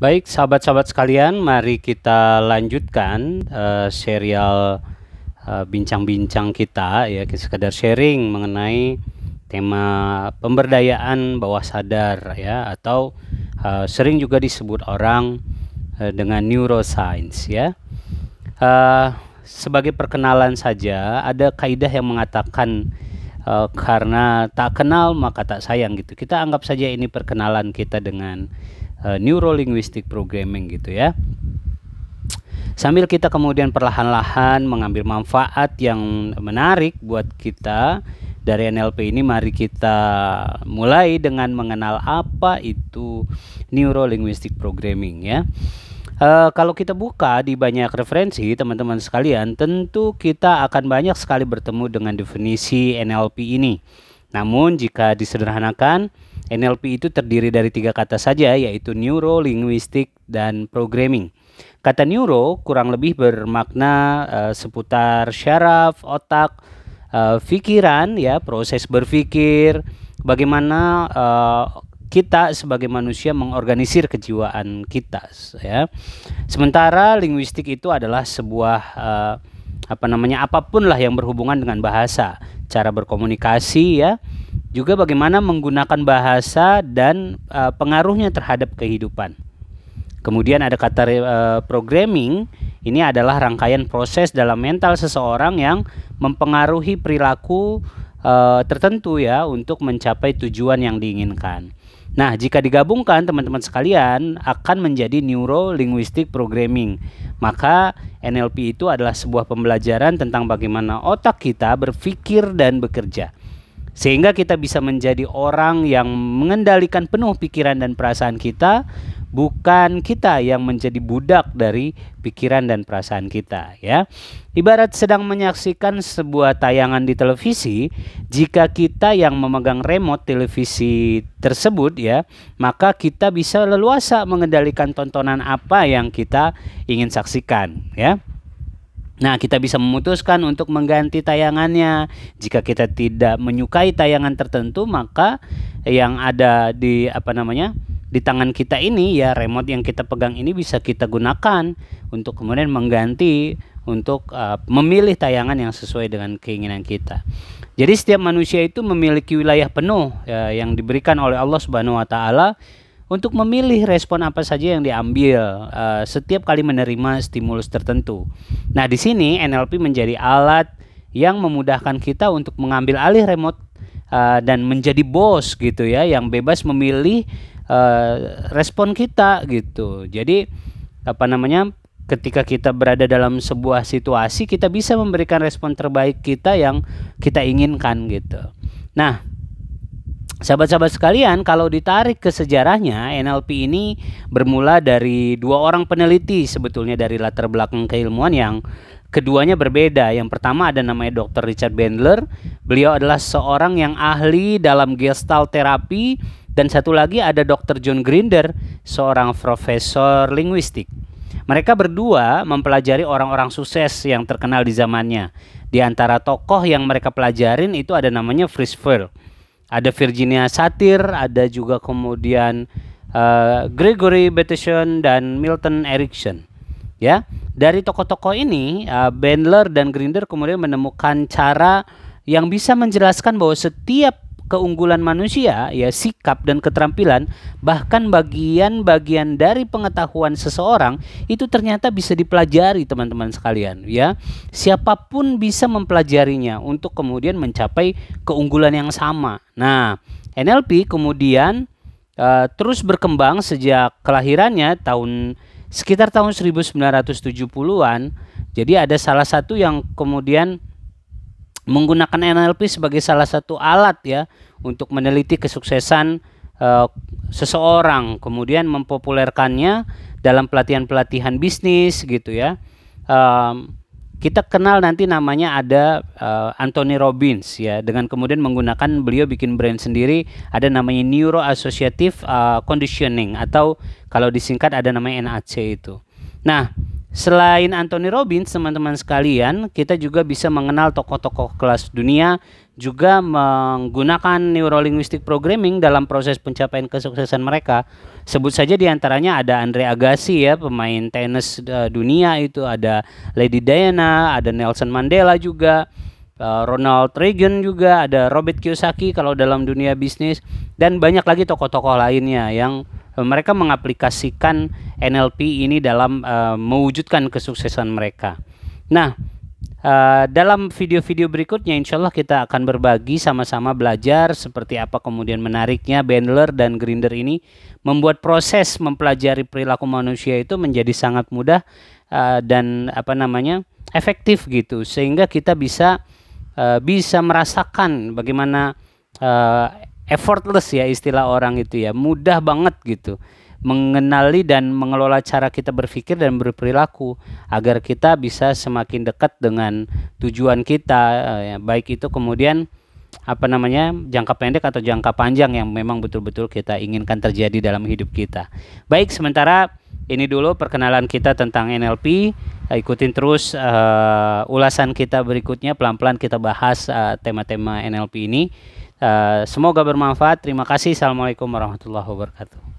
Baik, sahabat-sahabat sekalian, mari kita lanjutkan uh, serial eh, bincang-bincang uh, kita ya, sekedar sharing mengenai tema pemberdayaan bawah sadar ya atau uh, sering juga disebut orang uh, dengan neuroscience ya. Uh, sebagai perkenalan saja, ada kaidah yang mengatakan uh, karena tak kenal maka tak sayang gitu. Kita anggap saja ini perkenalan kita dengan uh, eh, neuro linguistic programming gitu ya. Sambil kita kemudian perlahan-lahan mengambil manfaat yang menarik buat kita dari NLP ini mari kita mulai dengan mengenal apa itu neuro linguistic programming ya. Uh, kalau kita buka di banyak referensi teman-teman sekalian, tentu kita akan banyak sekali bertemu dengan definisi NLP ini. Namun jika disederhanakan, NLP itu terdiri dari tiga kata saja yaitu neuro, linguistik, dan programming. Kata neuro kurang lebih bermakna uh, seputar syaraf, otak, uh, ya, proses berpikir, bagaimana uh, kita sebagai manusia mengorganisir kejiwaan kita ya. Sementara linguistik itu adalah sebuah uh, apa namanya apapun lah yang berhubungan dengan bahasa cara berkomunikasi ya juga bagaimana menggunakan bahasa dan uh, pengaruhnya terhadap kehidupan. Kemudian ada kata uh, programming, ini adalah rangkaian proses dalam mental seseorang yang mempengaruhi perilaku uh, tertentu ya untuk mencapai tujuan yang diinginkan. Nah, jika digabungkan teman-teman sekalian akan menjadi neuro linguistic programming. Maka NLP itu adalah sebuah pembelajaran tentang bagaimana otak kita berpikir dan bekerja. Sehingga kita bisa menjadi orang yang mengendalikan penuh pikiran dan perasaan kita bukan kita yang menjadi budak dari pikiran dan perasaan kita ya. Ibarat sedang menyaksikan sebuah tayangan di televisi, jika kita yang memegang remote televisi tersebut ya, maka kita bisa leluasa mengendalikan tontonan apa yang kita ingin saksikan ya. Nah, kita bisa memutuskan untuk mengganti tayangannya. Jika kita tidak menyukai tayangan tertentu, maka yang ada di apa namanya? di tangan kita ini ya remote yang kita pegang ini bisa kita gunakan untuk kemudian mengganti untuk uh, memilih tayangan yang sesuai dengan keinginan kita. Jadi setiap manusia itu memiliki wilayah penuh ya, yang diberikan oleh Allah Subhanahu wa taala untuk memilih respon apa saja yang diambil uh, setiap kali menerima stimulus tertentu. Nah, di sini NLP menjadi alat yang memudahkan kita untuk mengambil alih remote uh, dan menjadi bos gitu ya yang bebas memilih Eh, respon kita gitu. Jadi apa namanya? Ketika kita berada dalam sebuah situasi, kita bisa memberikan respon terbaik kita yang kita inginkan gitu. Nah, Sahabat-sahabat sekalian, kalau ditarik ke sejarahnya, NLP ini bermula dari dua orang peneliti sebetulnya dari latar belakang keilmuan yang keduanya berbeda. Yang pertama ada namanya Dr. Richard Bandler. Beliau adalah seorang yang ahli dalam gestalt terapi dan satu lagi ada Dr. John Grinder, seorang profesor linguistik. Mereka berdua mempelajari orang-orang sukses yang terkenal di zamannya. Di antara tokoh yang mereka pelajarin itu ada namanya Fritz Ada Virginia Satir, ada juga kemudian uh, Gregory Bateson dan Milton Erickson. Ya, dari tokoh-tokoh ini uh, eh, Bandler dan Grinder kemudian menemukan cara yang bisa menjelaskan bahwa setiap keunggulan manusia, ya sikap dan keterampilan, bahkan bagian-bagian dari pengetahuan seseorang itu ternyata bisa dipelajari teman-teman sekalian, ya. Siapapun bisa mempelajarinya untuk kemudian mencapai keunggulan yang sama. Nah, NLP kemudian uh, terus berkembang sejak kelahirannya tahun sekitar tahun 1970-an. Jadi ada salah satu yang kemudian menggunakan NLP sebagai salah satu alat ya untuk meneliti kesuksesan uh, seseorang, kemudian mempopulerkannya dalam pelatihan-pelatihan bisnis gitu ya. Um, kita kenal nanti namanya ada uh, Anthony Robbins ya dengan kemudian menggunakan beliau bikin brand sendiri ada namanya neuro associative uh, conditioning atau kalau disingkat ada namanya NAC itu. Nah, Selain Anthony Robbins, teman-teman sekalian, kita juga bisa mengenal tokoh-tokoh kelas dunia, juga menggunakan neurolinguistik programming dalam proses pencapaian kesuksesan mereka. Sebut saja diantaranya ada Andre Agassi ya, pemain tenis e, dunia itu, ada Lady Diana, ada Nelson Mandela juga, e, Ronald Reagan juga, ada Robert Kiyosaki kalau dalam dunia bisnis, dan banyak lagi tokoh-tokoh lainnya yang mereka mengaplikasikan NLP ini dalam uh, mewujudkan kesuksesan mereka. Nah, Uh, dalam video-video berikutnya insya Allah kita akan berbagi sama-sama belajar seperti apa kemudian menariknya Bandler dan Grinder ini membuat proses mempelajari perilaku manusia itu menjadi sangat mudah uh, dan apa namanya efektif gitu sehingga kita bisa uh, bisa merasakan bagaimana uh, effortless ya istilah orang itu ya mudah banget gitu mengenali dan mengelola cara kita berpikir dan berperilaku agar kita bisa semakin dekat dengan tujuan kita eh, ya, baik itu kemudian apa namanya jangka pendek atau jangka panjang yang memang betul-betul kita inginkan terjadi dalam hidup kita. Baik, sementara ini dulu perkenalan kita tentang NLP. Eh, ikutin terus uh, ulasan kita berikutnya pelan-pelan kita bahas tema-tema uh, NLP ini. Uh, semoga bermanfaat. Terima kasih. Assalamualaikum warahmatullahi wabarakatuh.